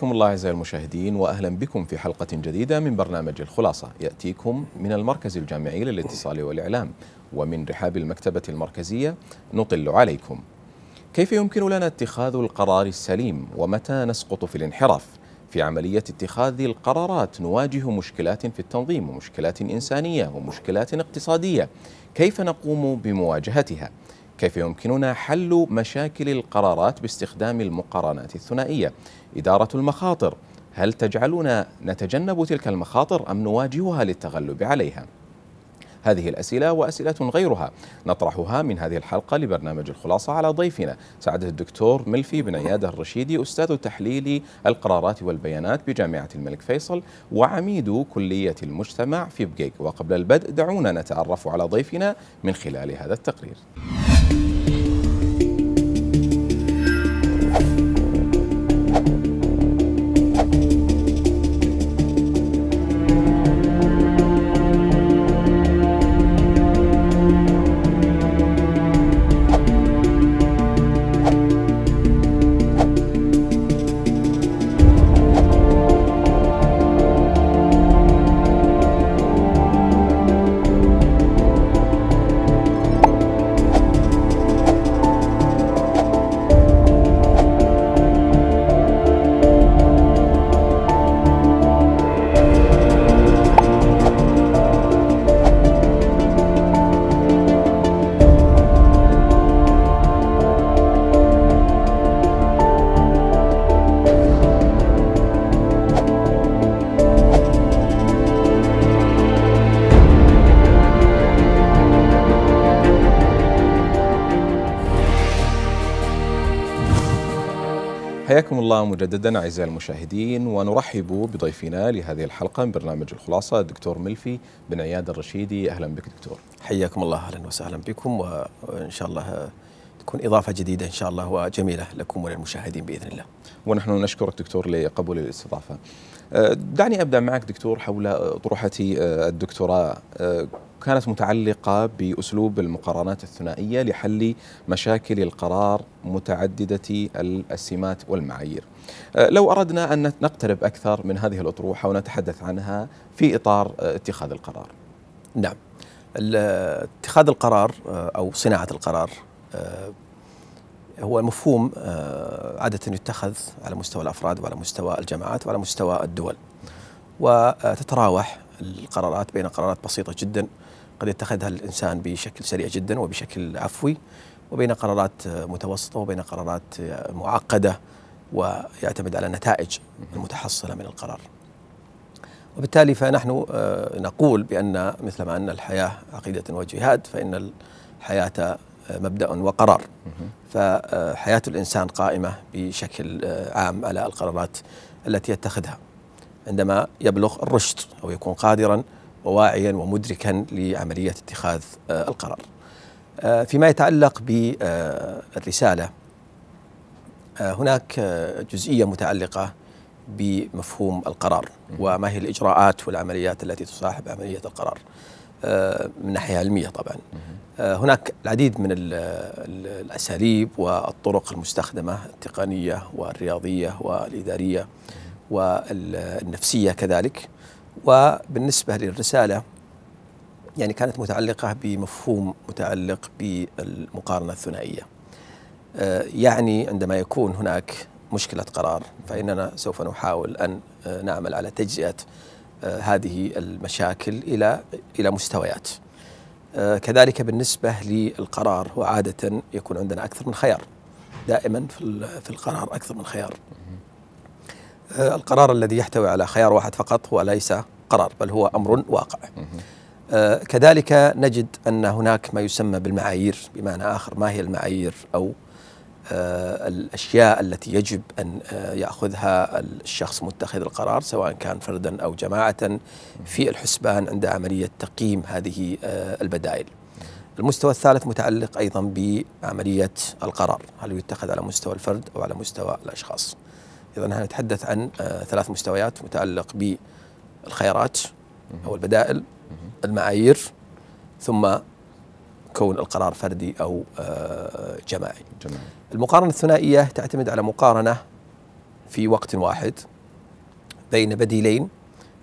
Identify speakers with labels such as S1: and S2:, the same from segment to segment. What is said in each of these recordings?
S1: حياكم الله أعزائي المشاهدين وأهلا بكم في حلقة جديدة من برنامج الخلاصة يأتيكم من المركز الجامعي للاتصال والإعلام ومن رحاب المكتبة المركزية نطل عليكم كيف يمكن لنا اتخاذ القرار السليم ومتى نسقط في الانحراف في عملية اتخاذ القرارات نواجه مشكلات في التنظيم ومشكلات إنسانية ومشكلات اقتصادية كيف نقوم بمواجهتها؟ كيف يمكننا حل مشاكل القرارات باستخدام المقارنات الثنائية إدارة المخاطر هل تجعلنا نتجنب تلك المخاطر أم نواجهها للتغلب عليها؟ هذه الأسئلة وأسئلة غيرها نطرحها من هذه الحلقة لبرنامج الخلاصة على ضيفنا سعادة الدكتور ملفي بن عياد الرشيدي أستاذ تحليل القرارات والبيانات بجامعة الملك فيصل وعميد كلية المجتمع في بقيق وقبل البدء دعونا نتعرف على ضيفنا من خلال هذا التقرير مجددا أعزائي المشاهدين ونرحب بضيفنا لهذه الحلقة من برنامج الخلاصة الدكتور ملفي بن عياد الرشيدي أهلا بك دكتور حياكم الله أهلا وسهلا بكم وإن شاء الله تكون إضافة جديدة إن شاء الله وجميلة لكم وللمشاهدين بإذن الله ونحن نشكرك دكتور لقبول الاستضافة أه، دعني ابدا معك دكتور حول اطروحتي أه، أه، الدكتوراه كانت متعلقه باسلوب المقارنات الثنائيه لحل مشاكل القرار متعدده السمات والمعايير. لو اردنا ان نقترب اكثر من هذه الاطروحه ونتحدث عنها في اطار اتخاذ القرار. نعم. اتخاذ القرار او صناعه القرار هو مفهوم آه، عادة يتخذ على مستوى الأفراد وعلى مستوى الجماعات وعلى مستوى الدول وتتراوح القرارات بين قرارات بسيطة جدا قد يتخذها الإنسان بشكل سريع جدا وبشكل عفوي وبين قرارات متوسطة وبين قرارات معقدة ويعتمد على النتائج المتحصلة من القرار وبالتالي فنحن آه، نقول بأن مثلما أن الحياة عقيدة وجهاد فإن الحياة مبدا وقرار فحياه الانسان قائمه بشكل آه، عام على القرارات التي يتخذها عندما يبلغ الرشد او يكون قادرا وواعيا ومدركا لعمليه اتخاذ آه، القرار. آه، فيما يتعلق بالرساله هناك جزئيه متعلقه بمفهوم القرار وما هي الاجراءات والعمليات التي تصاحب عمليه القرار. آه، من ناحيه علميه طبعا آه، هناك العديد من الاساليب والطرق المستخدمه التقنيه والرياضيه والاداريه والنفسيه كذلك وبالنسبه للرساله يعني كانت متعلقه بمفهوم متعلق بالمقارنه الثنائيه آه، يعني عندما يكون هناك مشكله قرار فاننا سوف نحاول ان نعمل على تجزئه آه، هذه المشاكل إلى إلى مستويات آه، كذلك بالنسبة للقرار وعادة يكون عندنا أكثر من خيار دائما في القرار أكثر من خيار آه، القرار الذي يحتوي على خيار واحد فقط هو ليس قرار بل هو أمر واقع كذلك نجد أن هناك ما يسمى بالمعايير بمعنى آخر ما هي المعايير أو آه، الأشياء التي يجب أن آه، يأخذها الشخص متخذ القرار سواء كان فردا أو جماعة في الحسبان عند عملية تقييم هذه آه، البدائل المستوى الثالث متعلق أيضا بعملية القرار هل يتخذ على مستوى الفرد أو على مستوى الأشخاص إذا نحن نتحدث عن ثلاث مستويات متعلق بالخيارات أو البدائل المعايير ثم كون القرار فردي أو جماعي, جماعي. المقارنة الثنائية تعتمد على مقارنة في وقت واحد بين بديلين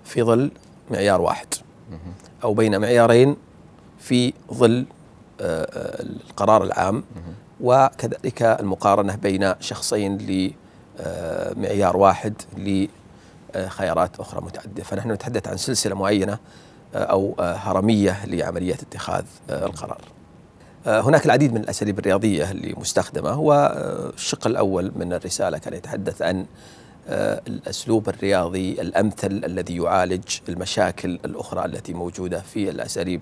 S1: في ظل معيار واحد أو بين معيارين في ظل آه، آه، القرار العام وكذلك المقارنة بين شخصين لمعيار آه، واحد لخيارات أخرى متعددة فنحن نتحدث عن سلسلة معينة أو هرمية لعملية اتخاذ القرار آه، هناك العديد من الأساليب الرياضية اللي مستخدمة والشق الأول من الرسالة كان يتحدث عن آه، الأسلوب الرياضي الأمثل الذي يعالج المشاكل الأخرى التي موجودة في الأساليب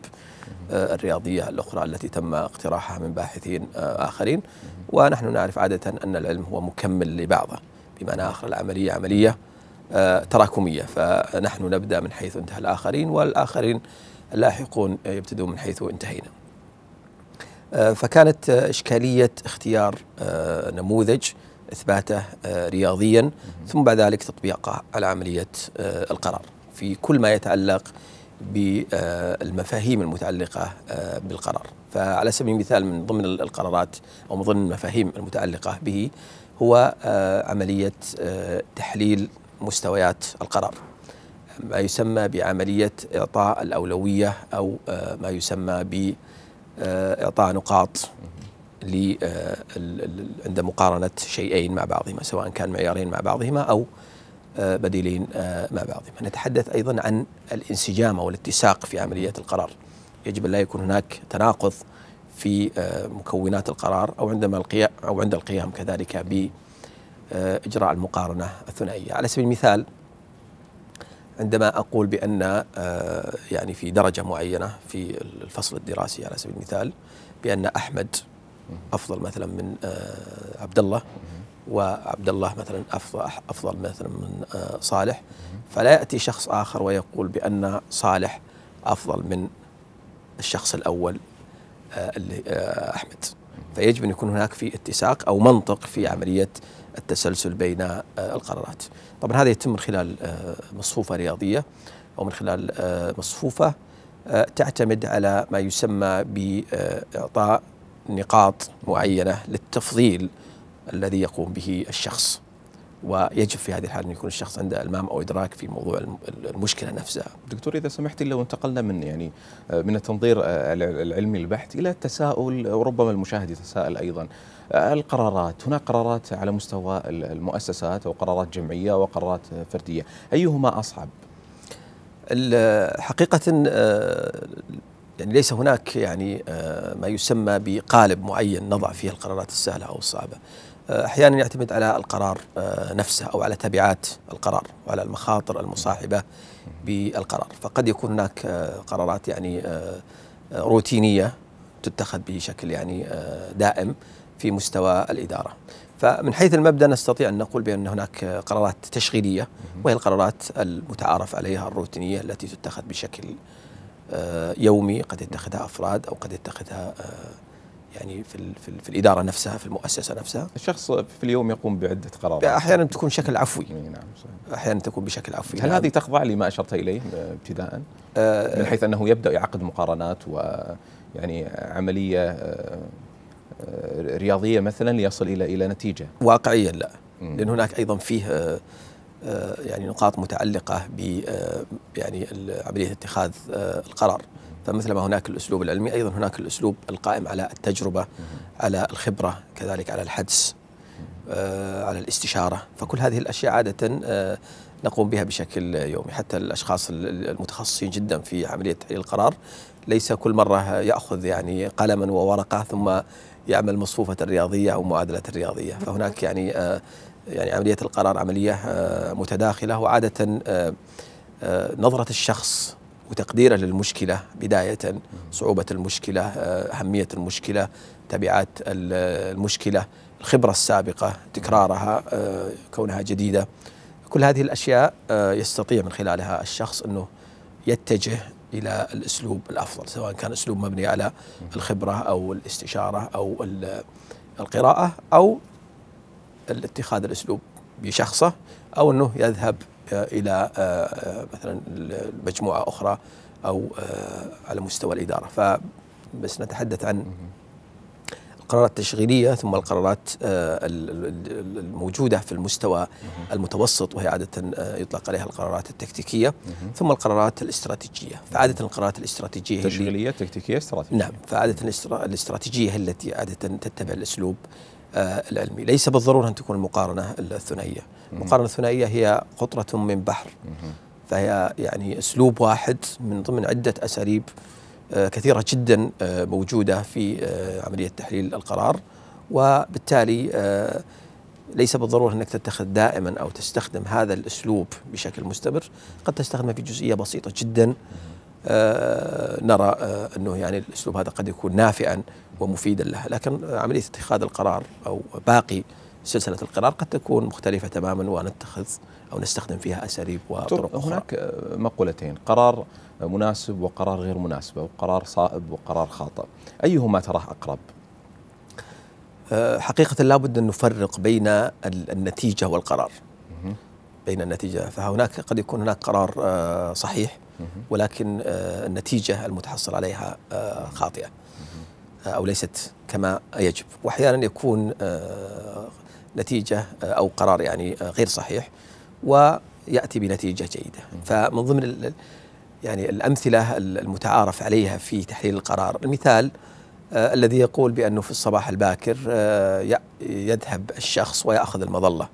S1: آه، الرياضية الأخرى التي تم اقتراحها من باحثين آخرين ونحن نعرف عادة أن العلم هو مكمل لبعضه بمعنى آخر العملية عملية تراكمية فنحن نبدأ من حيث انتهى الآخرين والآخرين اللاحقون يبتدون من حيث انتهينا آه، فكانت إشكالية اختيار آه، نموذج إثباته آه، رياضيا ثم بعد ذلك تطبيقه على عملية القرار في كل ما يتعلق بالمفاهيم المتعلقة بالقرار فعلى سبيل المثال من ضمن القرارات أو من ضمن المفاهيم المتعلقة به هو عملية تحليل مستويات القرار ما يسمى بعملية إعطاء الأولوية أو ما يسمى ب آه، اعطاء نقاط آه، عند مقارنه شيئين مع بعضهما سواء كان معيارين مع بعضهما او آه، بديلين مع بعضهما نتحدث ايضا عن الانسجام او الاتساق في عمليه القرار يجب ان لا يكون هناك تناقض في مكونات القرار او عندما القيام او عند القيام كذلك باجراء المقارنه الثنائيه على سبيل المثال عندما أقول بأن آه، يعني في درجة معينة في الفصل الدراسي على سبيل المثال بأن أحمد أفضل مثلا من آه، عبد الله وعبد الله مثلا أفضل, أفضل مثلا من آه، صالح فلا يأتي شخص آخر ويقول بأن صالح أفضل من الشخص الأول اللي أحمد فيجب أن يكون هناك في اتساق أو منطق في عملية التسلسل بين آه، القرارات طبعا هذا يتم من خلال آه، مصفوفة رياضية أو من خلال آه، مصفوفة تعتمد على ما يسمى بإعطاء نقاط معينة للتفضيل الذي يقوم به الشخص ويجب في هذه الحالة أن يكون الشخص عنده المام أو إدراك في موضوع المشكلة نفسها دكتور إذا سمحت لو انتقلنا من يعني من التنظير العلمي البحث إلى التساؤل وربما المشاهد يتساءل أيضا القرارات هناك قرارات على مستوى المؤسسات أو قرارات جمعية وقرارات فردية أيهما أصعب؟ حقيقة آه، يعني ليس هناك يعني آه، ما يسمى بقالب معين نضع فيه القرارات السهلة أو الصعبة آه، أحيانا يعتمد على القرار نفسه أو على تبعات القرار وعلى المخاطر المصاحبة بالقرار فقد يكون هناك قرارات يعني روتينية تتخذ بشكل يعني دائم في مستوى الإدارة فمن حيث المبدا نستطيع ان نقول بان هناك قرارات تشغيليه وهي القرارات المتعارف عليها الروتينيه التي تتخذ بشكل آه، يومي قد يتخذها افراد او قد يتخذها آه، يعني في في, في الاداره نفسها في المؤسسه نفسها الشخص في اليوم يقوم بعده قرارات احيانا تكون بشكل عفوي نعم صحيح احيانا تكون بشكل عفوي هل هذه تخضع لما اشرت اليه ابتداء آه، من حيث انه يبدا يعقد مقارنات ويعني عمليه آه، رياضيه مثلا ليصل الى الى نتيجه واقعيا لا لان هناك ايضا فيه آه، آه، يعني نقاط متعلقه ب يعني عمليه اتخاذ القرار فمثل ما هناك الاسلوب العلمي ايضا هناك الاسلوب القائم على التجربه على الخبره كذلك على الحدس على الاستشاره فكل هذه الاشياء عاده نقوم بها بشكل يومي حتى الاشخاص المتخصصين جدا في عمليه تحليل القرار ليس كل مره ياخذ يعني قلما وورقه ثم يعمل مصفوفة الرياضية أو معادلة الرياضية فهناك يعني آه، يعني عملية القرار عملية آه، متداخلة وعادة آه، نظرة الشخص وتقديره للمشكلة بداية صعوبة المشكلة أهمية المشكلة تبعات المشكلة الخبرة السابقة تكرارها كونها جديدة كل هذه الأشياء يستطيع من خلالها الشخص أنه يتجه الى الاسلوب الافضل سواء كان اسلوب مبني على الخبره او الاستشاره او القراءه او اتخاذ الاسلوب بشخصه او انه يذهب آه، الى آه، آه، مثلا مجموعه اخرى او على مستوى الاداره فبس نتحدث عن القرارات التشغيليه ثم القرارات آه، الموجوده في المستوى المتوسط وهي عاده آه، يطلق عليها القرارات التكتيكيه ثم القرارات الاستراتيجيه فعاده القرارات الاستراتيجيه تشغيليه تكتيكيه استراتيجيه نعم فعاده الاستراتيجيه التي عاده تتبع الاسلوب آه، العلمي ليس بالضروره ان تكون المقارنه الثنائيه المقارنه الثنائيه هي قطره من بحر فهي يعني اسلوب واحد من ضمن عده اساليب آه، كثيرة جدا آه، موجودة في آه، عملية تحليل القرار وبالتالي ليس بالضرورة أنك تتخذ دائما أو تستخدم هذا الأسلوب بشكل مستمر قد تستخدمه في جزئية بسيطة جدا نرى أنه يعني الأسلوب هذا قد يكون نافعا ومفيدا لها، لكن عملية اتخاذ القرار أو باقي سلسلة القرار قد تكون مختلفة تماما ونتخذ او نستخدم فيها اساليب وطرق اخرى هناك آه، مقولتين قرار مناسب وقرار غير مناسب وقرار صائب وقرار خاطئ ايهما تراه اقرب آه، حقيقة لا بد أن نفرق بين النتيجة والقرار بين النتيجة فهناك قد يكون هناك قرار آه، صحيح ولكن النتيجة المتحصل عليها خاطئة أو ليست كما يجب وأحيانا يكون نتيجة أو قرار يعني غير صحيح وياتي بنتيجه جيده فمن ضمن يعني الامثله المتعارف عليها في تحليل القرار المثال آه الذي يقول بانه في الصباح الباكر آه يذهب الشخص وياخذ المظله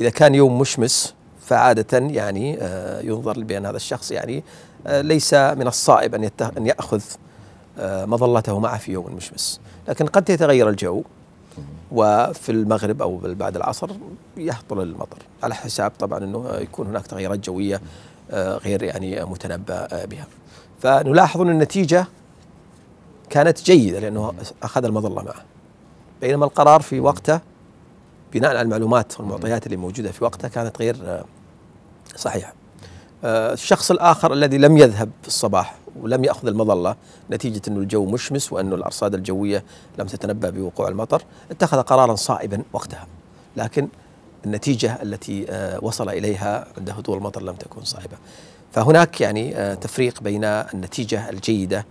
S1: اذا كان يوم مشمس فعاده يعني آه ينظر بان هذا الشخص يعني آه، ليس من الصائب ان ان ياخذ آه، مظلته معه في يوم مشمس لكن قد يتغير الجو وفي المغرب او بعد العصر يهطل المطر على حساب طبعا انه يكون هناك تغيرات جويه آه، غير يعني متنبأ آه، بها فنلاحظ ان النتيجه كانت جيده لانه اخذ المظله معه بينما القرار في وقته بناء على المعلومات والمعطيات اللي موجوده في وقته كانت غير آه، صحيحه الشخص الاخر الذي لم يذهب في الصباح ولم يأخذ المظلة نتيجة أنه الجو مشمس وأنه الأرصاد الجوية لم تتنبأ بوقوع المطر اتخذ قرارا صائبا وقتها لكن النتيجة التي آه، وصل إليها عند هطول المطر لم تكن صائبة فهناك يعني آه، تفريق بين النتيجة الجيدة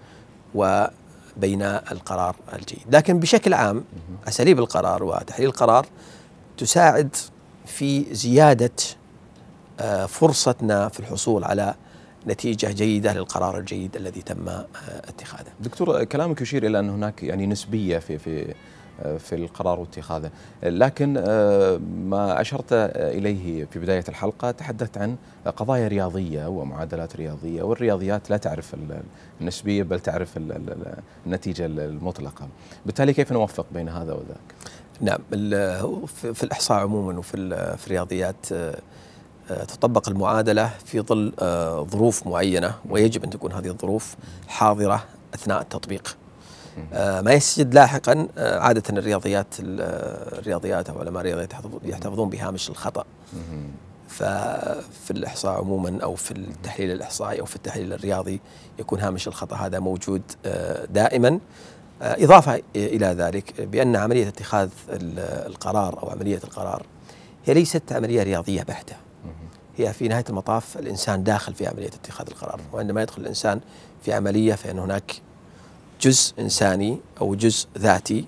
S1: وبين القرار الجيد لكن بشكل عام أساليب القرار وتحليل القرار تساعد في زيادة آه، فرصتنا في الحصول على نتيجة جيدة للقرار الجيد الذي تم آه، اتخاذه دكتور آه، كلامك يشير إلى أن هناك يعني نسبية في في آه، في القرار واتخاذه لكن ما أشرت إليه في بداية الحلقة تحدثت عن قضايا رياضية ومعادلات رياضية والرياضيات لا تعرف النسبية بل تعرف النتيجة المطلقة بالتالي كيف نوفق بين هذا وذاك؟ نعم في الإحصاء عموما وفي الرياضيات تطبق المعادله في ظل آه، ظروف معينه ويجب ان تكون هذه الظروف حاضره اثناء التطبيق. آه، ما يسجد لاحقا آه، عاده الرياضيات الرياضيات او علماء الرياضيات يحتفظون بهامش الخطا. ففي الاحصاء عموما او في التحليل الاحصائي او في التحليل الرياضي يكون هامش الخطا هذا موجود دائما اضافه الى ذلك بان عمليه اتخاذ القرار او عمليه القرار هي ليست عمليه رياضيه بحته هي في نهاية المطاف الإنسان داخل في عملية اتخاذ القرار وعندما يدخل الإنسان في عملية فإن هناك جزء إنساني أو جزء ذاتي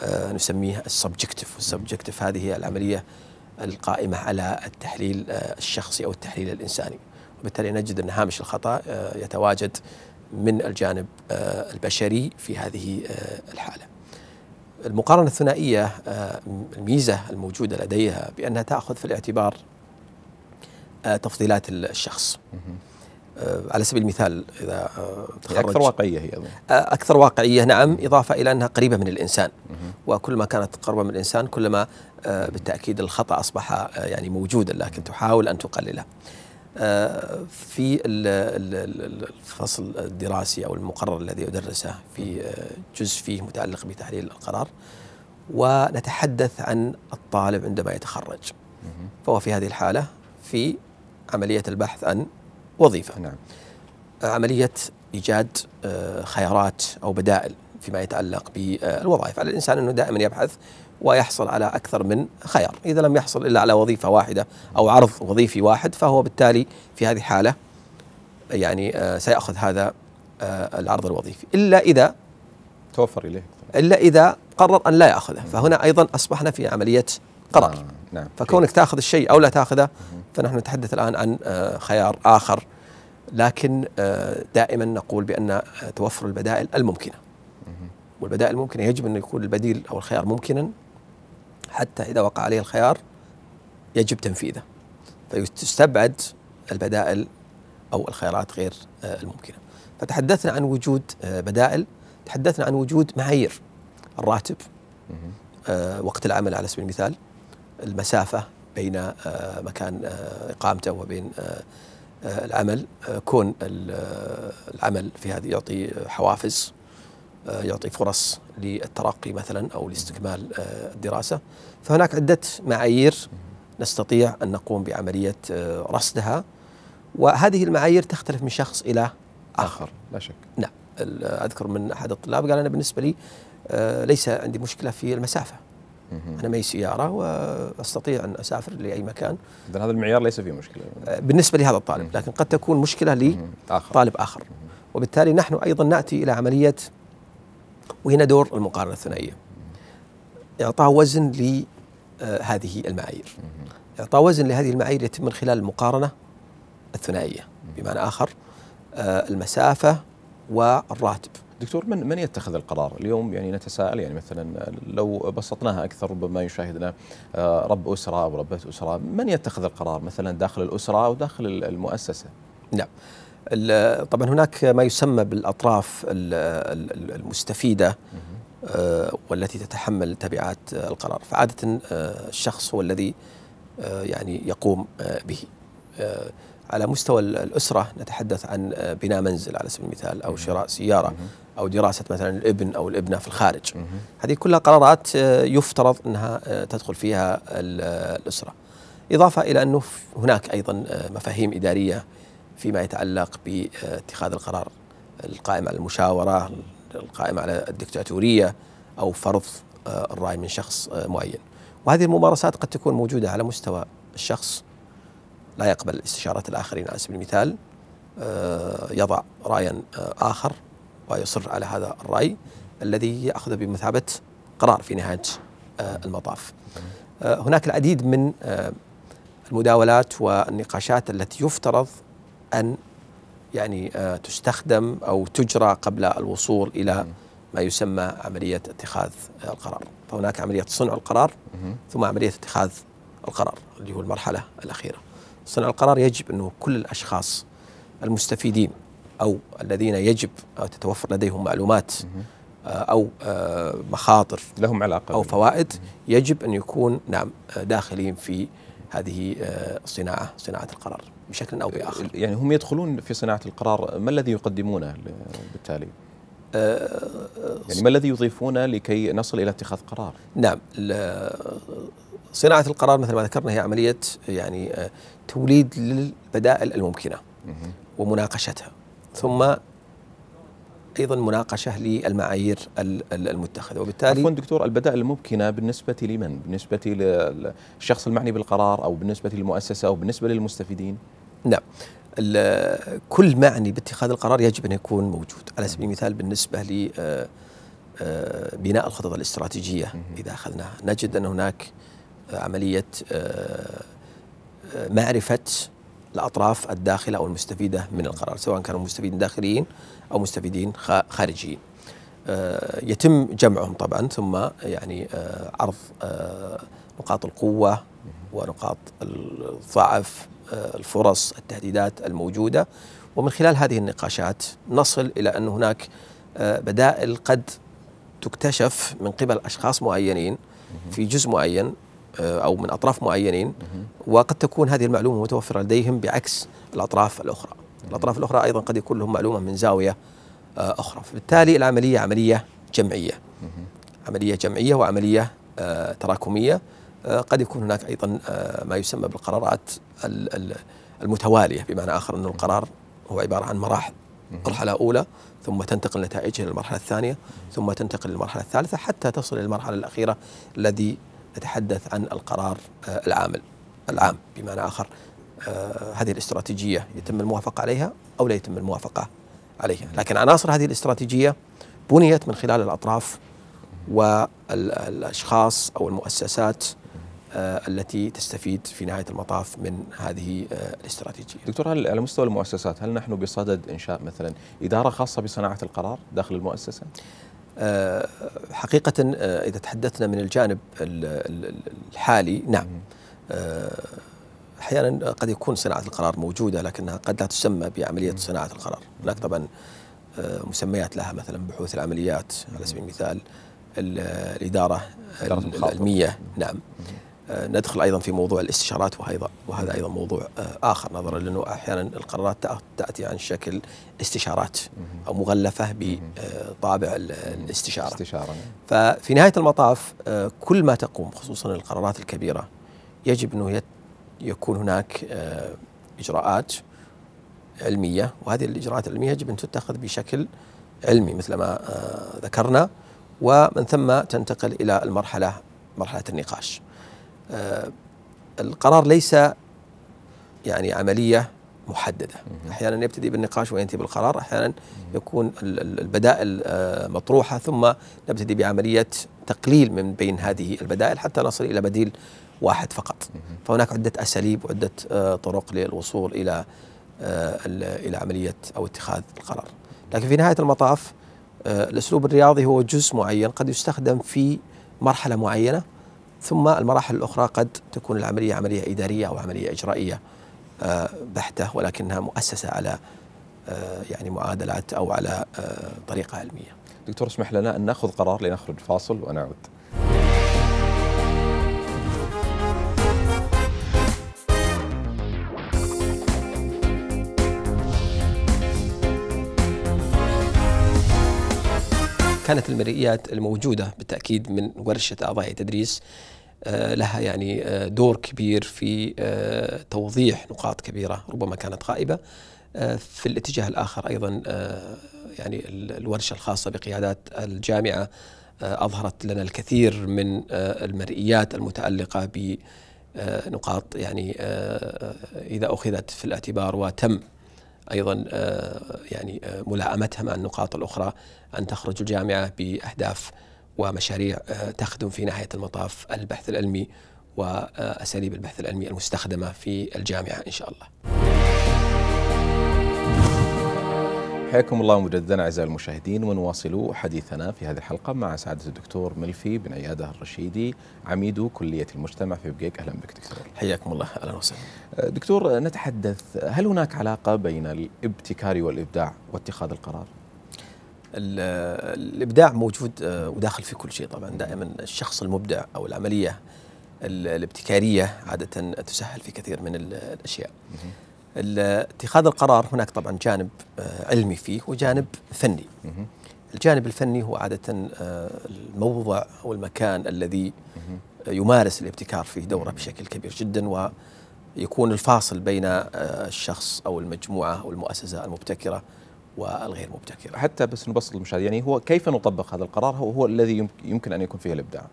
S1: آه نسميه السبجكتيف والسبجكتيف هذه هي العملية القائمة على التحليل آه الشخصي أو التحليل الإنساني وبالتالي نجد أن هامش الخطأ آه يتواجد من الجانب آه، البشري في هذه آه، الحالة المقارنة الثنائية آه، الميزة الموجودة لديها بأنها تأخذ في الاعتبار تفضيلات الشخص على سبيل المثال اذا آه، تخرج اكثر واقعيه هي آه، اكثر واقعيه نعم اضافه الى انها قريبه من الانسان وكل ما كانت قربه من الانسان كلما آه، بالتاكيد الخطا اصبح يعني موجودا لكن تحاول ان تقلله في الفصل الدراسي او المقرر الذي ادرسه في جزء فيه متعلق بتحليل القرار ونتحدث عن الطالب عندما يتخرج فهو في هذه الحاله في عملية البحث عن وظيفة نعم. آه، عملية إيجاد آه، خيارات أو بدائل فيما يتعلق بالوظائف على الإنسان أنه دائما يبحث ويحصل على أكثر من خيار إذا لم يحصل إلا على وظيفة واحدة أو عرض وظيفي واحد فهو بالتالي في هذه الحالة يعني آه، سيأخذ هذا العرض الوظيفي إلا إذا توفر إليه إلا إذا قرر أن لا يأخذه نعم. فهنا أيضا أصبحنا في عملية قرار آه، نعم فكونك إيه. تاخذ الشيء او لا تاخذه فنحن نتحدث الان عن آه، خيار اخر لكن آه، دائما نقول بان توفر البدائل الممكنه والبدائل الممكنه يجب ان يكون البديل او الخيار ممكنا حتى اذا وقع عليه الخيار يجب تنفيذه فيستبعد البدائل او الخيارات غير الممكنه فتحدثنا عن وجود بدائل تحدثنا عن وجود معايير الراتب وقت العمل على سبيل المثال المسافة بين آه، مكان آه، إقامته وبين آه، العمل كون العمل في هذه يعطي حوافز يعطي فرص للترقي مثلا أو لاستكمال الدراسة فهناك عدة معايير نستطيع أن نقوم بعملية رصدها وهذه المعايير تختلف من شخص إلى آخر لا شك نعم أذكر من أحد الطلاب قال أنا بالنسبة لي ليس عندي مشكلة في المسافة انا معي سياره واستطيع ان اسافر لاي مكان اذا هذا المعيار ليس فيه مشكله آه، بالنسبه لهذا الطالب لكن قد تكون مشكله لطالب اخر وبالتالي نحن ايضا ناتي الى عمليه وهنا دور المقارنه الثنائيه اعطاء وزن لهذه آه، المعايير اعطاء وزن لهذه المعايير يتم من خلال المقارنه الثنائيه بمعنى اخر آه، المسافه والراتب دكتور من من يتخذ القرار؟ اليوم يعني نتساءل يعني مثلا لو بسطناها اكثر ربما يشاهدنا آه، رب اسره او ربه اسره، من يتخذ القرار مثلا داخل الاسره او داخل المؤسسه؟ نعم. طبعا هناك ما يسمى بالاطراف المستفيده آه، والتي تتحمل تبعات القرار، فعاده آه، الشخص هو الذي يعني يقوم به. على مستوى الأسرة نتحدث عن بناء منزل على سبيل المثال أو شراء سيارة او دراسه مثلا الابن او الابنه في الخارج هذه كلها قرارات آه، يفترض انها آه، تدخل فيها آه، الاسره اضافه الى انه هناك ايضا مفاهيم اداريه فيما يتعلق باتخاذ القرار القائم على المشاوره القائم على الدكتاتوريه او فرض الراي من شخص معين وهذه الممارسات قد تكون موجوده على مستوى الشخص لا يقبل استشارات الاخرين على سبيل المثال يضع رايا اخر ويصر على هذا الرأي الذي يأخذ بمثابة قرار في نهاية آه، المطاف آه، هناك العديد من آه، المداولات والنقاشات التي يفترض أن يعني تستخدم أو تجرى قبل الوصول إلى ما يسمى عملية اتخاذ القرار فهناك عملية صنع القرار ثم عملية اتخاذ القرار اللي هو المرحلة الأخيرة صنع القرار يجب أنه كل الأشخاص المستفيدين أو الذين يجب أو تتوفر لديهم معلومات آه، أو آه، مخاطر لهم علاقة أو فوائد يجب أن يكون نعم آه، داخلين في هذه الصناعة صناعة القرار بشكل أو بآخر يعني هم يدخلون في صناعة القرار ما الذي يقدمونه بالتالي؟ يعني ما الذي يضيفونه لكي نصل إلى اتخاذ قرار؟ نعم صناعة القرار مثل ما ذكرنا هي عملية يعني توليد للبدائل الممكنة ومناقشتها ثم ايضا مناقشه للمعايير المتخذه وبالتالي عفوا دكتور البدائل الممكنه بالنسبه لمن؟ بالنسبه للشخص المعني بالقرار او بالنسبه للمؤسسه او بالنسبه للمستفيدين؟ نعم كل معني باتخاذ القرار يجب ان يكون موجود على سبيل المثال بالنسبه ل آه، آه، بناء الخطط الاستراتيجيه اذا اخذناها نجد ان هناك عمليه آه، معرفه الأطراف الداخلة أو المستفيدة من القرار سواء كانوا مستفيدين داخليين أو مستفيدين خارجيين آه، يتم جمعهم طبعا ثم يعني آه، عرض آه، نقاط القوة ونقاط الضعف الفرص التهديدات الموجودة ومن خلال هذه النقاشات نصل إلى أن هناك بدائل قد تكتشف من قبل أشخاص معينين في جزء معين آه، أو من أطراف معينين وقد تكون هذه المعلومة متوفرة لديهم بعكس الأطراف الأخرى الأطراف الأخرى أيضا قد يكون لهم معلومة من زاوية آه، أخرى فبالتالي العملية عملية جمعية عملية جمعية وعملية آه، تراكمية قد يكون هناك أيضا ما يسمى بالقرارات المتوالية بمعنى آخر أن القرار هو عبارة عن مراحل مرحلة أولى ثم تنتقل نتائجها للمرحلة الثانية ثم تنتقل للمرحلة الثالثة حتى تصل إلى المرحلة الأخيرة الذي نتحدث عن القرار آه، العامل العام بمعنى آخر آه، هذه الاستراتيجية يتم الموافقة عليها أو لا يتم الموافقة عليها لكن عناصر هذه الاستراتيجية بنيت من خلال الأطراف والأشخاص أو المؤسسات آه، التي تستفيد في نهاية المطاف من هذه الاستراتيجية دكتور هل على مستوى المؤسسات هل نحن بصدد إنشاء مثلا إدارة خاصة بصناعة القرار داخل المؤسسة؟ آه، حقيقة آه، إذا تحدثنا من الجانب الحالي نعم آه، أحيانا قد يكون صناعة القرار موجودة لكنها قد لا تسمى بعملية صناعة القرار هناك طبعا مسميات لها مثلا بحوث العمليات على سبيل المثال الإدارة العلمية نعم آه، ندخل ايضا في موضوع الاستشارات وهذا وهذا ايضا موضوع آه، اخر نظرا لانه احيانا القرارات تاتي عن شكل استشارات او مغلفه بطابع آه، الاستشاره استشاره ففي نهايه المطاف كل ما تقوم خصوصا القرارات الكبيره يجب انه يكون هناك اجراءات علميه وهذه الاجراءات العلميه يجب ان تتخذ بشكل علمي مثل ما ذكرنا ومن ثم تنتقل الى المرحله مرحله النقاش. آه، القرار ليس يعني عمليه محدده احيانا يبتدي بالنقاش وينتهي بالقرار احيانا يكون البدائل آه، مطروحه ثم نبتدي بعمليه تقليل من بين هذه البدائل حتى نصل الى بديل واحد فقط فهناك عده اساليب وعده آه، طرق للوصول الى الى عمليه او اتخاذ القرار لكن في نهايه المطاف الاسلوب الرياضي هو جزء معين قد يستخدم في مرحله معينه ثم المراحل الأخرى قد تكون العملية عملية إدارية أو عملية إجرائية آه، بحتة ولكنها مؤسسة على آه، يعني معادلات أو على آه، طريقة علمية دكتور اسمح لنا أن نأخذ قرار لنخرج فاصل ونعود كانت المرئيات الموجودة بالتأكيد من ورشة أعضاء تدريس آه، لها يعني آه، دور كبير في آه، توضيح نقاط كبيرة ربما كانت غائبة في الاتجاه الآخر أيضا يعني الورشة الخاصة بقيادات الجامعة أظهرت لنا الكثير من المرئيات المتعلقة بنقاط يعني إذا أخذت في الاعتبار وتم ايضا آه، يعني آه، ملائمتها مع النقاط الاخرى ان تخرج الجامعه باهداف ومشاريع آه، تخدم في نهايه المطاف البحث العلمي واساليب البحث العلمي المستخدمه في الجامعه ان شاء الله. حياكم الله مجددا اعزائي المشاهدين ونواصل حديثنا في هذه الحلقه مع سعاده الدكتور ملفي بن عياده الرشيدي عميد كليه المجتمع في بقيق اهلا بك دكتور. حياكم الله اهلا وسهلا. أه، دكتور نتحدث هل هناك علاقه بين الابتكار والابداع واتخاذ القرار؟ الابداع موجود أه، وداخل في كل شيء طبعا دائما الشخص المبدع او العمليه الابتكاريه عاده تسهل في كثير من الاشياء. اتخاذ القرار هناك طبعا جانب آه، علمي فيه وجانب فني الجانب الفني هو عادة آه، الموضع أو المكان الذي آه، يمارس الابتكار فيه دوره بشكل كبير جدا ويكون الفاصل بين الشخص أو المجموعة أو المؤسسة المبتكرة والغير مبتكرة حتى بس نبسط المشاهد يعني هو كيف نطبق هذا القرار هو, هو الذي يمكن أن يكون فيه الإبداع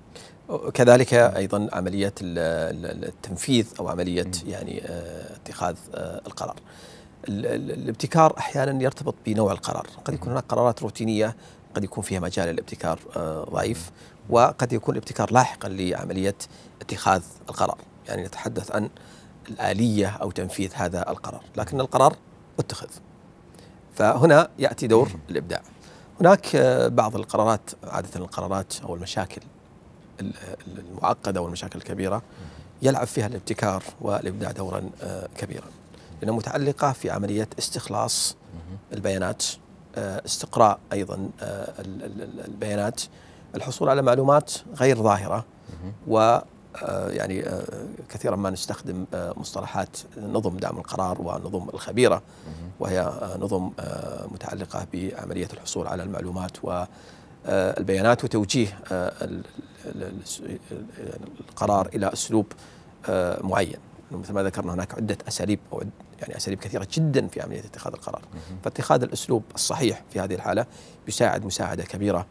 S1: كذلك ايضا عمليه التنفيذ او عمليه يعني آه، اتخاذ آه، القرار. الابتكار احيانا يرتبط بنوع القرار، قد يكون هناك قرارات روتينيه قد يكون فيها مجال الابتكار آه، ضعيف وقد يكون الابتكار لاحقا لعمليه اتخاذ القرار، يعني نتحدث عن الاليه او تنفيذ هذا القرار، لكن القرار اتخذ. فهنا ياتي دور الابداع. هناك بعض القرارات عاده القرارات او المشاكل المعقده والمشاكل الكبيره يلعب فيها الابتكار والابداع دورا آه، كبيرا لانها متعلقه في عمليه استخلاص البيانات آه، استقراء ايضا آه، البيانات الحصول على معلومات غير ظاهره و يعني كثيرا ما نستخدم مصطلحات نظم دعم القرار ونظم الخبيره وهي نظم متعلقه بعمليه الحصول على المعلومات و آه، البيانات وتوجيه آه، القرار الى اسلوب آه، معين مثل ما ذكرنا هناك عده اساليب او يعني اساليب كثيره جدا في عمليه اتخاذ القرار فاتخاذ الاسلوب الصحيح في هذه الحاله يساعد مساعده كبيره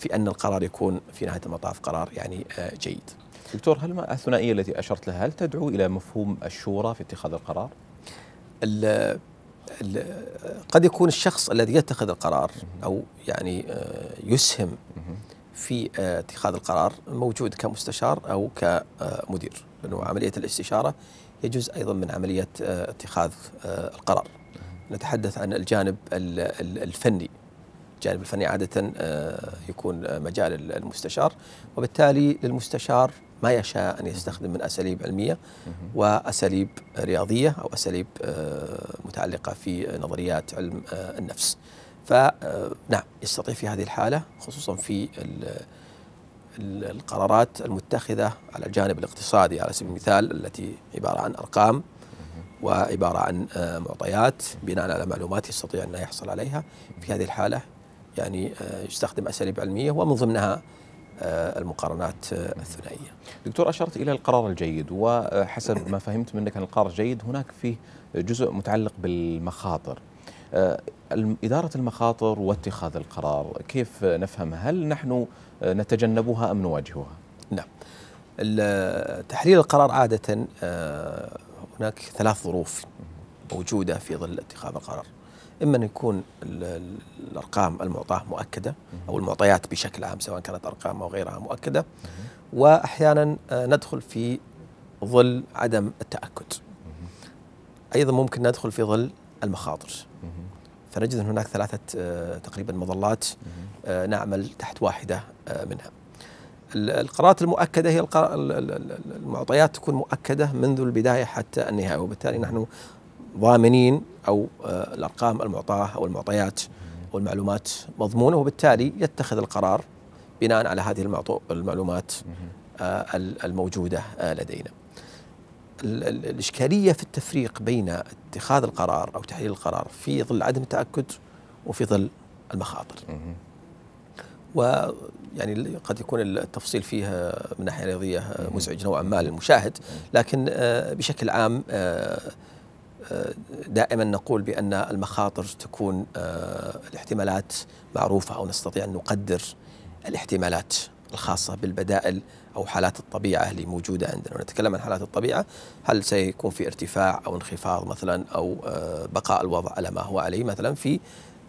S1: في ان القرار يكون في نهايه المطاف قرار يعني جيد دكتور هل ما الثنائيه التي اشرت لها هل تدعو الى مفهوم الشورى في اتخاذ القرار؟ قد يكون الشخص الذي يتخذ القرار او يعني آه، يسهم في آه، اتخاذ القرار موجود كمستشار او كمدير لانه عمليه الاستشاره يجوز ايضا من عمليه آه، اتخاذ القرار. نتحدث عن الجانب الفني. الجانب الفني عاده يكون مجال المستشار وبالتالي للمستشار ما يشاء أن يستخدم من أساليب علمية وأساليب رياضية أو أساليب آه، متعلقة في نظريات علم آه، النفس فنعم آه، يستطيع في هذه الحالة خصوصا في القرارات المتخذة على الجانب الاقتصادي على سبيل المثال التي عبارة عن أرقام وعبارة عن معطيات بناء على معلومات يستطيع أن يحصل عليها في هذه الحالة يعني يستخدم أساليب علمية ومن ضمنها آه، المقارنات آه، الثنائيه. دكتور اشرت الى القرار الجيد وحسب ما فهمت منك ان القرار جيد هناك فيه جزء متعلق بالمخاطر. آه، إدارة المخاطر واتخاذ القرار كيف نفهمها هل نحن نتجنبها أم نواجهها نعم تحرير القرار عادة هناك ثلاث ظروف موجودة في ظل اتخاذ القرار اما ان يكون الارقام المعطاه مؤكده او المعطيات بشكل عام سواء كانت ارقام او غيرها مؤكده واحيانا آه، ندخل في ظل عدم التاكد ايضا ممكن ندخل في ظل المخاطر فنجد ان هناك ثلاثه آه، تقريبا مظلات آه، نعمل تحت واحده منها القرارات المؤكده هي المعطيات تكون مؤكده منذ البدايه حتى النهايه وبالتالي نحن ضامنين او آه، الارقام المعطاه او المعطيات او المعلومات مضمونه وبالتالي يتخذ القرار بناء على هذه المعلومات آه، الموجوده آه، لدينا. الاشكاليه في التفريق بين اتخاذ القرار او تحليل القرار في ظل عدم التاكد وفي ظل المخاطر. ويعني قد يكون التفصيل فيها من ناحيه رياضيه مزعج نوعا ما للمشاهد لكن بشكل عام دائما نقول بأن المخاطر تكون آه، الاحتمالات معروفة أو نستطيع أن نقدر الاحتمالات الخاصة بالبدائل أو حالات الطبيعة اللي موجودة عندنا ونتكلم عن حالات الطبيعة هل سيكون في ارتفاع أو انخفاض مثلا أو آه، بقاء الوضع على ما هو عليه مثلا في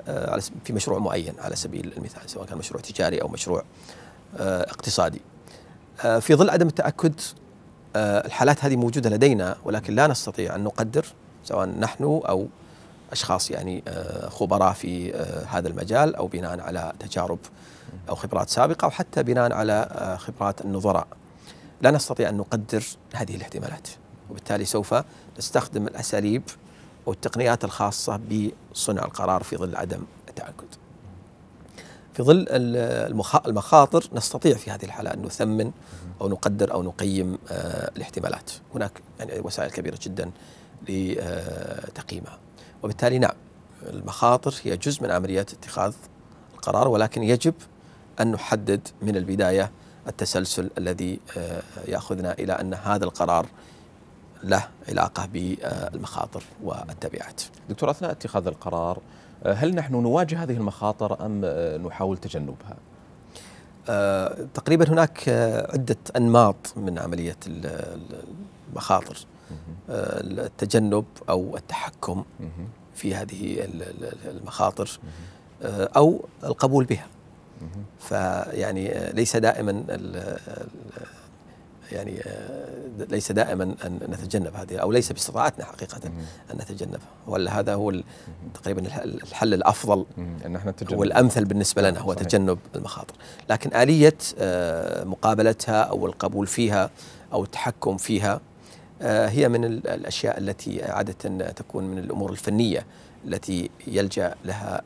S1: آه، في مشروع معين على سبيل المثال سواء كان مشروع تجاري أو مشروع اقتصادي في ظل عدم التأكد الحالات هذه موجودة لدينا ولكن لا نستطيع أن نقدر سواء نحن أو أشخاص يعني آه، خبراء في آه، هذا المجال أو بناء على تجارب أو خبرات سابقة أو حتى بناء على آه، خبرات النظراء لا نستطيع أن نقدر هذه الاحتمالات وبالتالي سوف نستخدم الأساليب والتقنيات الخاصة بصنع القرار في ظل عدم التأكد في ظل المخاطر نستطيع في هذه الحالة أن نثمن أو نقدر أو نقيم الاحتمالات هناك يعني وسائل كبيرة جدا لتقييمها وبالتالي نعم المخاطر هي جزء من عمليات اتخاذ القرار ولكن يجب أن نحدد من البداية التسلسل الذي آه، يأخذنا إلى أن هذا القرار له علاقة بالمخاطر والتبعات دكتور أثناء اتخاذ القرار آه، هل نحن نواجه هذه المخاطر أم آه، نحاول تجنبها؟ تقريبا هناك عدة أنماط من عملية المخاطر آه، التجنب او التحكم في هذه المخاطر آه، او القبول بها فيعني آه، ليس دائما يعني ليس دائما ان نتجنب هذه او ليس باستطاعتنا حقيقه ان نتجنبها ولا هذا هو تقريبا الحل الافضل ان احنا نتجنب والامثل بالنسبه لنا هو صحيح. تجنب المخاطر لكن اليه مقابلتها او القبول فيها او التحكم فيها آه، هي من الأشياء التي عادة تكون من الأمور الفنية التي يلجأ لها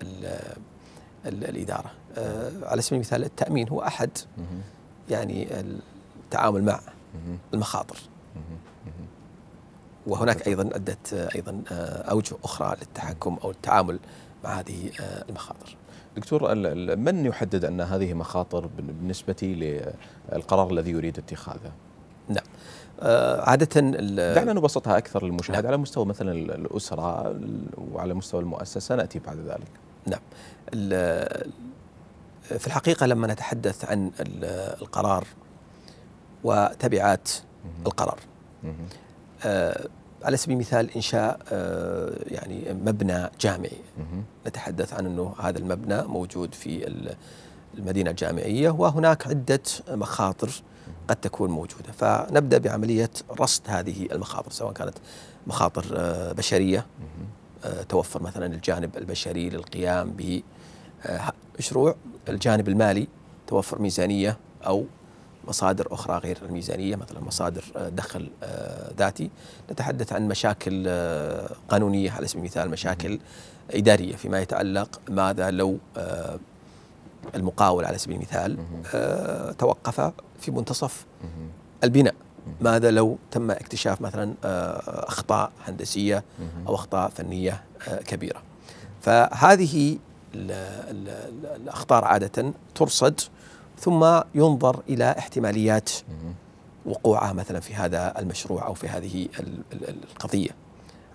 S1: الإدارة آه، على سبيل المثال التأمين هو أحد يعني التعامل مع المخاطر وهناك أيضا عدة آه، أيضا أوجه أخرى للتحكم أو التعامل مع هذه المخاطر دكتور من يحدد أن هذه مخاطر بالنسبة للقرار الذي يريد اتخاذه؟ نعم آه، عادة دعنا نبسطها أكثر للمشاهد نعم. على مستوى مثلا الأسرة وعلى مستوى المؤسسة نأتي بعد ذلك نعم في الحقيقة لما نتحدث عن القرار وتبعات القرار آه، على سبيل المثال انشاء آه، يعني مبنى جامعي نتحدث عن انه هذا المبنى موجود في المدينه الجامعيه وهناك عده مخاطر قد تكون موجودة فنبدأ بعملية رصد هذه المخاطر سواء كانت مخاطر آه، بشرية آه، توفر مثلا الجانب البشري للقيام بمشروع آه، الجانب المالي توفر ميزانية أو مصادر أخرى غير الميزانية مثلا مصادر دخل ذاتي نتحدث عن مشاكل قانونية على سبيل المثال مشاكل إدارية فيما يتعلق ماذا لو المقاول على سبيل المثال توقف في منتصف البناء ماذا لو تم اكتشاف مثلا آه، اخطاء هندسيه او اخطاء فنيه آه، كبيره فهذه الاخطار عاده ترصد ثم ينظر الى احتماليات وقوعها مثلا في هذا المشروع او في هذه القضيه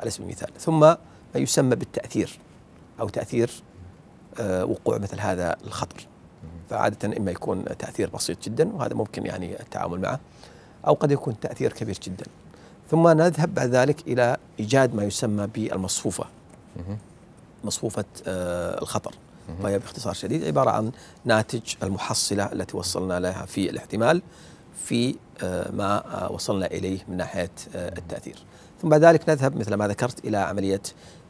S1: على سبيل المثال ثم ما يسمى بالتاثير او تاثير آه، وقوع مثل هذا الخطر فعادة إما يكون تأثير بسيط جدا وهذا ممكن يعني التعامل معه أو قد يكون تأثير كبير جدا ثم نذهب بعد ذلك إلى إيجاد ما يسمى بالمصفوفة مصفوفة آه، الخطر وهي طيب، باختصار شديد عبارة عن ناتج المحصلة التي وصلنا لها في الاحتمال في آه، ما آه، وصلنا إليه من ناحية التأثير ثم بعد ذلك نذهب مثل ما ذكرت إلى عملية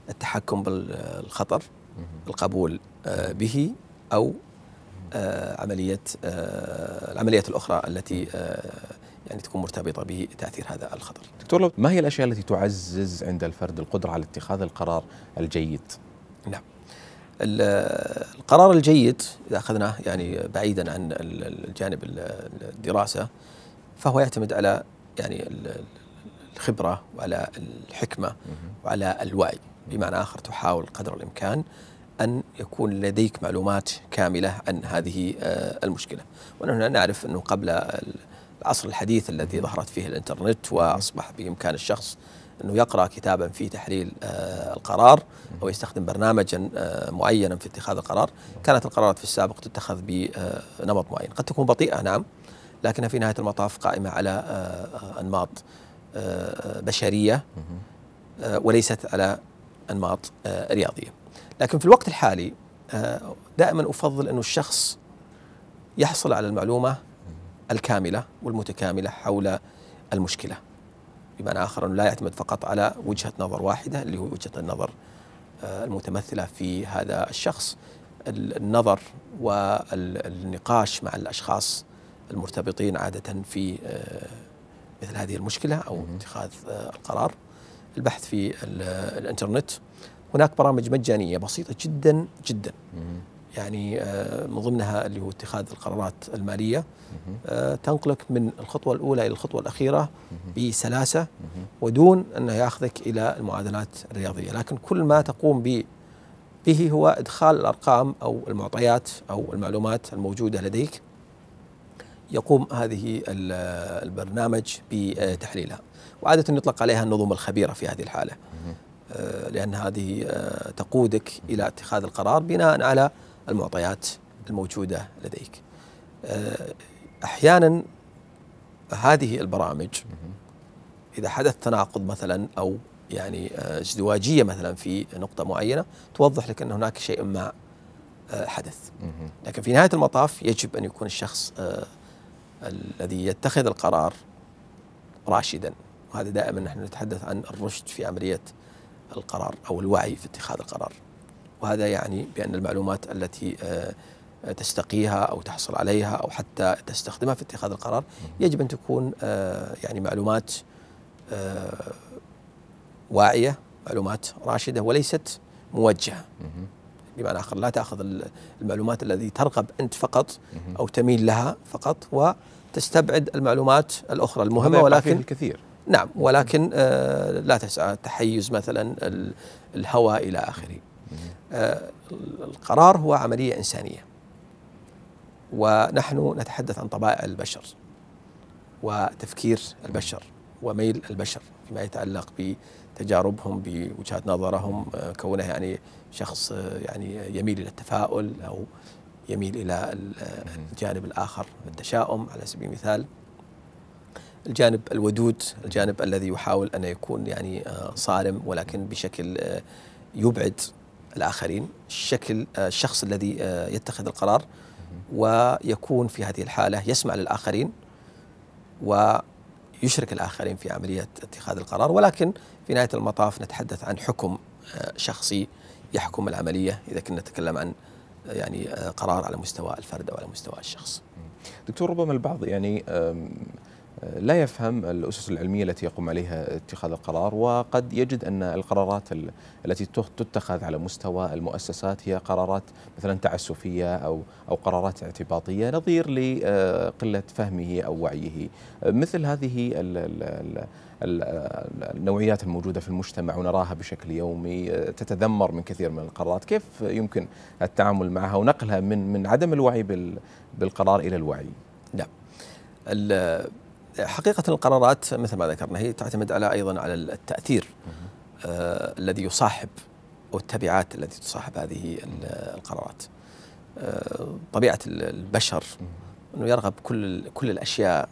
S1: التحكم بالخطر القبول به أو آه، عمليه آه، العمليات الاخرى التي آه، يعني تكون مرتبطه بتاثير هذا الخطر. دكتور لو ما هي الاشياء التي تعزز عند الفرد القدره على اتخاذ القرار الجيد؟ نعم. القرار الجيد اذا اخذناه يعني بعيدا عن الجانب الدراسه فهو يعتمد على يعني الخبره وعلى الحكمه وعلى الوعي بمعنى اخر تحاول قدر الامكان أن يكون لديك معلومات كاملة عن هذه آه، المشكلة ونحن نعرف أنه قبل العصر الحديث الذي ظهرت فيه الإنترنت وأصبح بإمكان الشخص أنه يقرأ كتابا في تحليل آه، القرار أو يستخدم برنامجا آه، معينا في اتخاذ القرار كانت القرارات في السابق تتخذ بنمط معين قد تكون بطيئة نعم لكنها في نهاية المطاف قائمة على أنماط بشرية وليست على أنماط رياضية لكن في الوقت الحالي آه، دائما افضل انه الشخص يحصل على المعلومه الكامله والمتكامله حول المشكله بمعنى اخر انه لا يعتمد فقط على وجهه نظر واحده اللي هو وجهه النظر آه، المتمثله في هذا الشخص النظر والنقاش مع الاشخاص المرتبطين عاده في آه، مثل هذه المشكله او اتخاذ القرار البحث في الانترنت هناك برامج مجانيه بسيطه جدا جدا يعني آه، من ضمنها اللي هو اتخاذ القرارات الماليه آه، تنقلك من الخطوه الاولى الى الخطوه الاخيره بسلاسه ودون انه ياخذك الى المعادلات الرياضيه، لكن كل ما تقوم به به هو ادخال الارقام او المعطيات او المعلومات الموجوده لديك يقوم هذه البرنامج بتحليلها وعادة يطلق عليها النظم الخبيرة في هذه الحالة آه، لأن هذه آه، تقودك إلى اتخاذ القرار بناء على المعطيات الموجودة لديك آه، أحيانا هذه البرامج إذا حدث تناقض مثلا أو يعني ازدواجية مثلا في نقطة معينة توضح لك أن هناك شيء ما حدث لكن في نهاية المطاف يجب أن يكون الشخص الذي يتخذ القرار راشدا وهذا دائما نحن نتحدث عن الرشد في عملية القرار أو الوعي في اتخاذ القرار وهذا يعني بأن المعلومات التي آه، تستقيها أو تحصل عليها أو حتى تستخدمها في اتخاذ القرار يجب أن تكون آه، يعني معلومات آه، واعية معلومات راشدة وليست موجهة بمعنى آخر لا تأخذ المعلومات التي ترغب أنت فقط أو تميل لها فقط وتستبعد المعلومات الأخرى المهمة ولكن الكثير نعم ولكن آه، لا تسعى تحيز مثلا الهوى إلى آخره آه، القرار هو عملية إنسانية ونحن نتحدث عن طبائع البشر وتفكير البشر وميل البشر فيما يتعلق بتجاربهم بوجهات نظرهم آه، كونه يعني شخص يعني يميل الى التفاؤل او يميل الى الجانب الاخر التشاؤم على سبيل المثال الجانب الودود الجانب الذي يحاول أن يكون يعني آه، صارم ولكن بشكل آه، يبعد الآخرين الشكل آه، الشخص الذي يتخذ القرار ويكون في هذه الحالة يسمع للآخرين ويشرك الآخرين في عملية اتخاذ القرار ولكن في نهاية المطاف نتحدث عن حكم شخصي يحكم العملية إذا كنا نتكلم عن يعني قرار على مستوى الفرد أو على مستوى الشخص دكتور ربما البعض يعني لا يفهم الأسس العلمية التي يقوم عليها اتخاذ القرار وقد يجد أن القرارات التي تتخذ على مستوى المؤسسات هي قرارات مثلا تعسفية أو أو قرارات اعتباطية نظير لقلة آه، فهمه أو وعيه مثل هذه النوعيات الموجودة في المجتمع ونراها بشكل يومي تتذمر من كثير من القرارات كيف يمكن التعامل معها ونقلها من من عدم الوعي بالقرار إلى الوعي نعم حقيقة القرارات مثل ما ذكرنا هي تعتمد على أيضا على التأثير آه الذي يصاحب أو التبعات التي تصاحب هذه القرارات آه طبيعة البشر أنه يرغب كل كل الأشياء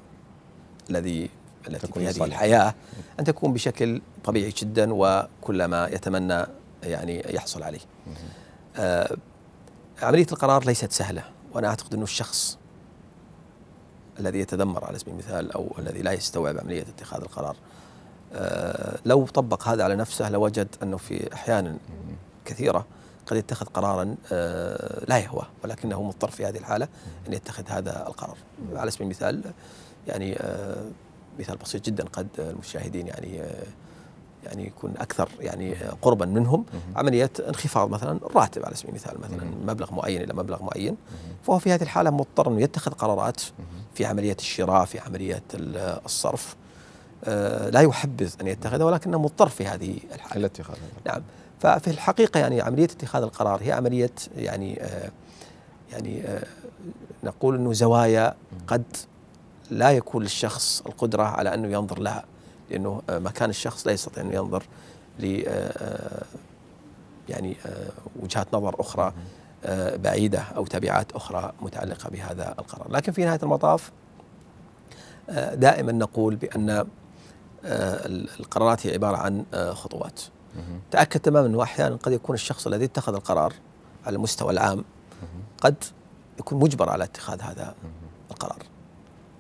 S1: الذي التي تكون في هذه الحياة أن تكون بشكل طبيعي جدا وكل ما يتمنى يعني يحصل عليه آه عملية القرار ليست سهلة وأنا أعتقد أنه الشخص الذي يتذمر على سبيل المثال أو الذي لا يستوعب عملية اتخاذ القرار آه، لو طبق هذا على نفسه لوجد أنه في أحيانا كثيرة قد يتخذ قرارا آه، لا يهواه ولكنه مضطر في هذه الحالة أن يتخذ هذا القرار على سبيل المثال يعني آه، مثال بسيط جدا قد المشاهدين يعني يعني يكون اكثر يعني قربا منهم عمليه انخفاض مثلا الراتب على سبيل المثال مثلا مبلغ معين الى مبلغ معين فهو في هذه الحاله مضطر انه يتخذ قرارات في عمليه الشراء في عمليه الصرف آه، لا يحبذ ان يتخذها ولكنه مضطر في هذه الحاله نعم ففي الحقيقه يعني عمليه اتخاذ القرار هي عمليه يعني آه، يعني آه، نقول انه زوايا قد لا يكون للشخص القدره على انه ينظر لها لأنه آه، مكان الشخص لا يستطيع أن ينظر ل آه، آه، يعني وجهات نظر أخرى بعيدة أو تبعات أخرى متعلقة بهذا القرار لكن في نهاية المطاف دائما نقول بأن القرارات هي عبارة عن خطوات تأكد تماما أنه أحيانا قد يكون الشخص الذي اتخذ القرار على المستوى العام قد يكون مجبر على اتخاذ هذا القرار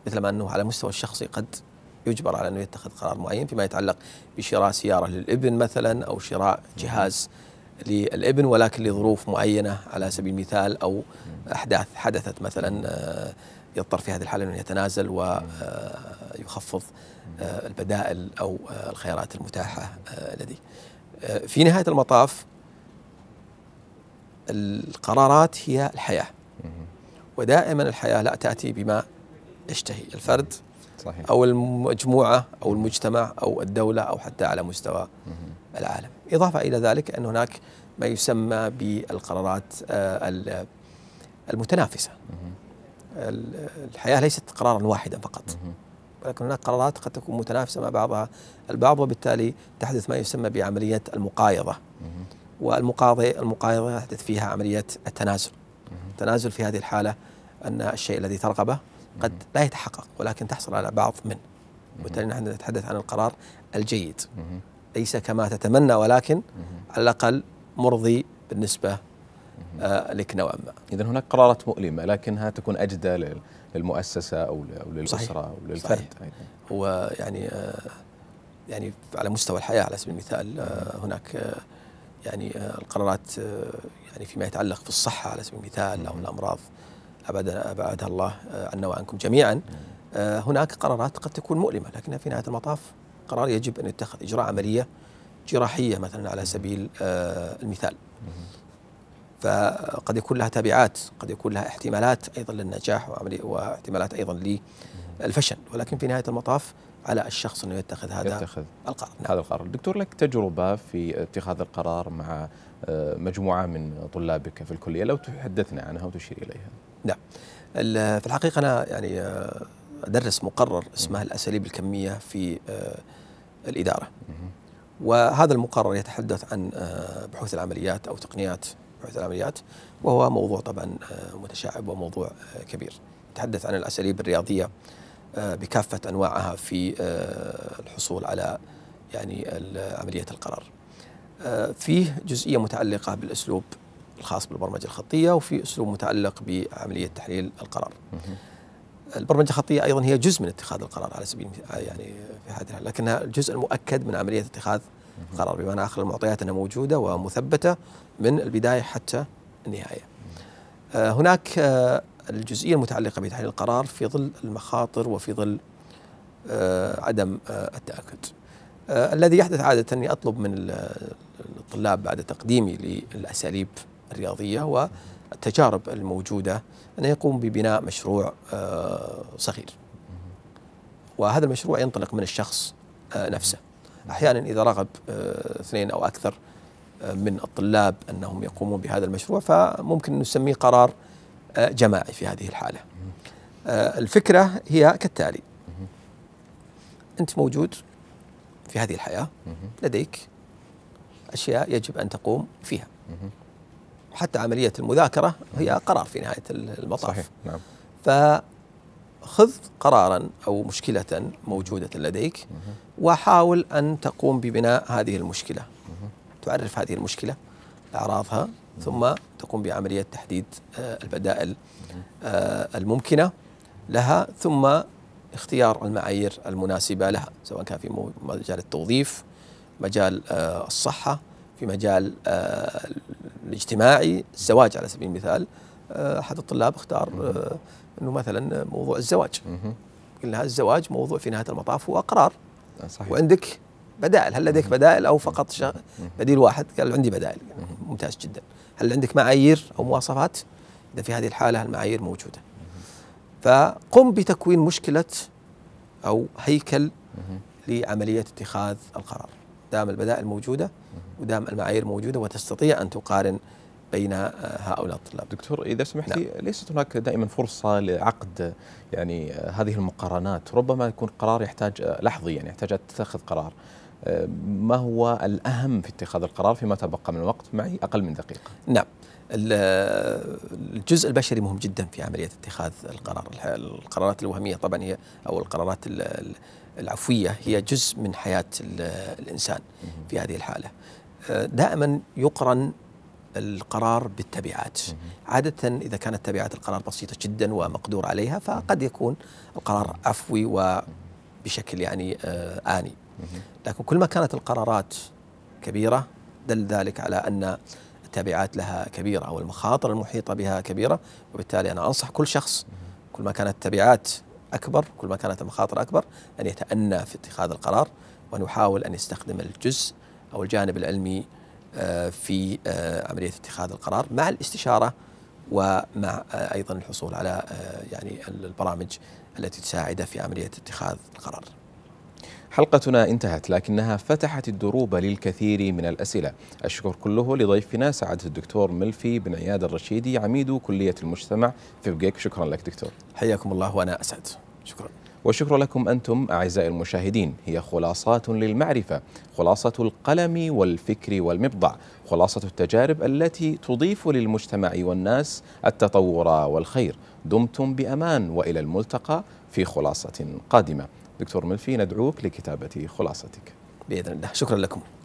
S1: مثل ما أنه على المستوى الشخصي قد يجبر على أنه يتخذ قرار معين فيما يتعلق بشراء سيارة للابن مثلا أو شراء جهاز للابن ولكن لظروف معينة على سبيل المثال أو أحداث حدثت مثلا آه، يضطر في هذه الحالة أنه يتنازل ويخفض آه، آه، البدائل أو الخيارات المتاحة لديه في نهاية المطاف القرارات هي الحياة ودائما الحياة لا تأتي بما يشتهي الفرد صحيح. أو المجموعة أو المجتمع أو الدولة أو حتى على مستوى العالم إضافة إلى ذلك أن هناك ما يسمى بالقرارات آه، المتنافسة الحياة ليست قرارا واحدا فقط ولكن هناك قرارات قد تكون متنافسة مع بعضها البعض وبالتالي تحدث ما يسمى بعملية المقايضة والمقاضي المقايضة يحدث فيها عملية التنازل التنازل في هذه الحالة أن الشيء الذي ترغبه قد لا يتحقق ولكن تحصل على بعض منه وبالتالي نحن نتحدث عن القرار الجيد ليس كما تتمنى ولكن على الأقل مرضي بالنسبة آه لك نوعا ما إذا هناك قرارات مؤلمة لكنها تكون أجدى للمؤسسة أو للأسرة أو للفرد صحيح. يعني آه يعني على مستوى الحياة على سبيل المثال آه هناك آه، يعني آه، القرارات آه، يعني فيما يتعلق في الصحة على سبيل المثال أو الأمراض أبعدها الله آه، عنا وعنكم جميعا آه، هناك قرارات قد تكون مؤلمة لكنها في نهاية المطاف قرار يجب أن يتخذ إجراء عملية جراحية مثلا على سبيل آه، المثال فقد يكون لها تبعات قد يكون لها احتمالات أيضا للنجاح واحتمالات أيضا للفشل ولكن في نهاية المطاف على الشخص انه يتخذ هذا يتخذ القرار نعم. هذا القرار دكتور لك تجربه في اتخاذ القرار مع مجموعه من طلابك في الكليه لو تحدثنا عنها وتشير اليها نعم في الحقيقه انا يعني آه، ادرس مقرر اسمه الاساليب الكميه في آه، الاداره وهذا المقرر يتحدث عن آه، بحوث العمليات او تقنيات بحوث العمليات وهو موضوع طبعا متشعب وموضوع كبير يتحدث عن الاساليب الرياضيه بكافه انواعها في الحصول على يعني عمليه القرار فيه جزئيه متعلقه بالاسلوب الخاص بالبرمجه الخطيه وفي اسلوب متعلق بعمليه تحليل القرار. البرمجه الخطيه ايضا هي جزء من اتخاذ القرار على سبيل يعني في حالها لكنها الجزء المؤكد من عمليه اتخاذ القرار بمعنى اخر المعطيات انها موجوده ومثبته من البدايه حتى النهايه. آه، هناك آه، الجزئيه المتعلقه بتحليل القرار في ظل المخاطر وفي ظل آه، عدم التاكد. الذي يحدث عاده اني اطلب من الطلاب بعد تقديمي للاساليب الرياضية والتجارب الموجودة أن يقوم ببناء مشروع آه، صغير وهذا المشروع ينطلق من الشخص آه، نفسه أحيانا إذا رغب آه، اثنين أو أكثر من الطلاب أنهم يقومون بهذا المشروع فممكن نسميه قرار جماعي في هذه الحالة الفكرة هي كالتالي أنت موجود في هذه الحياة لديك أشياء يجب أن تقوم فيها وحتى عملية المذاكرة هي نعم. قرار في نهاية المطاف صحيح نعم فخذ قرارا أو مشكلة موجودة لديك وحاول أن تقوم ببناء هذه المشكلة تعرف هذه المشكلة أعراضها ثم تقوم بعملية تحديد آه، البدائل آه، الممكنة لها ثم اختيار المعايير المناسبة لها سواء كان في مجال التوظيف مجال آه، الصحة في مجال الاجتماعي الزواج على سبيل المثال آه، احد الطلاب اختار آه، انه مثلا موضوع الزواج قلنا الزواج موضوع في نهايه المطاف هو قرار آه، صحيح. وعندك بدائل هل لديك بدائل او فقط بديل واحد قال عندي بدائل ممتاز جدا هل عندك معايير او مواصفات اذا في هذه الحاله المعايير موجوده فقم بتكوين مشكله او هيكل لعمليه اتخاذ القرار دام البدائل موجوده ودام المعايير موجوده وتستطيع ان تقارن بين آه، هؤلاء الطلاب دكتور إذا سمحت نعم. ليست هناك دائما فرصة لعقد يعني آه، هذه المقارنات ربما يكون قرار يحتاج آه، لحظي يعني يحتاج تتخذ قرار ما هو الأهم في اتخاذ القرار فيما تبقى من الوقت معي أقل من دقيقة نعم الجزء البشري مهم جدا في عملية اتخاذ القرار القرارات الوهمية طبعا هي أو القرارات العفوية هي جزء من حياة الإنسان في هذه الحالة آه، دائما يقرن القرار بالتبعات عادة إذا كانت تبعات القرار بسيطة جدا ومقدور عليها فقد يكون القرار عفوي وبشكل يعني آه، آني لكن كل ما كانت القرارات كبيرة دل ذلك على أن التبعات لها كبيرة أو المخاطر المحيطة بها كبيرة وبالتالي أنا أنصح كل شخص كل ما كانت التبعات أكبر كل ما كانت المخاطر أكبر أن يتأنى في اتخاذ القرار وأن يحاول أن يستخدم الجزء أو الجانب العلمي آه، في آه، عملية اتخاذ القرار مع الاستشارة ومع آه، أيضا الحصول على يعني البرامج التي تساعده في عملية اتخاذ القرار حلقتنا انتهت لكنها فتحت الدروب للكثير من الأسئلة الشكر كله لضيفنا سعادة الدكتور ملفي بن عياد الرشيدي عميد كلية المجتمع في بقيك شكرا لك دكتور حياكم الله وأنا أسعد شكرا والشكر لكم أنتم أعزائي المشاهدين هي خلاصات للمعرفة خلاصة القلم والفكر والمبضع خلاصة التجارب التي تضيف للمجتمع والناس التطور والخير دمتم بأمان وإلى الملتقى في خلاصة قادمة دكتور ملفي ندعوك لكتابة خلاصتك بإذن الله شكرا لكم